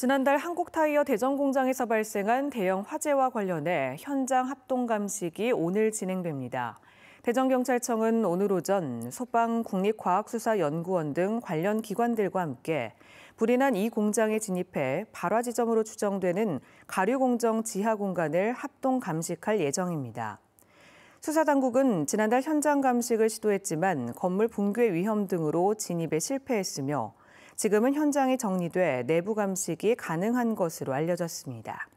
지난달 한국타이어 대전공장에서 발생한 대형 화재와 관련해 현장 합동감식이 오늘 진행됩니다. 대전경찰청은 오늘 오전 소방 국립과학수사연구원 등 관련 기관들과 함께 불이 난 이 공장에 진입해 발화 지점으로 추정되는 가류공정 지하 공간을 합동 감식할 예정입니다. 수사당국은 지난달 현장 감식을 시도했지만 건물 붕괴 위험 등으로 진입에 실패했으며 지금은 현장이 정리돼 내부 감식이 가능한 것으로 알려졌습니다.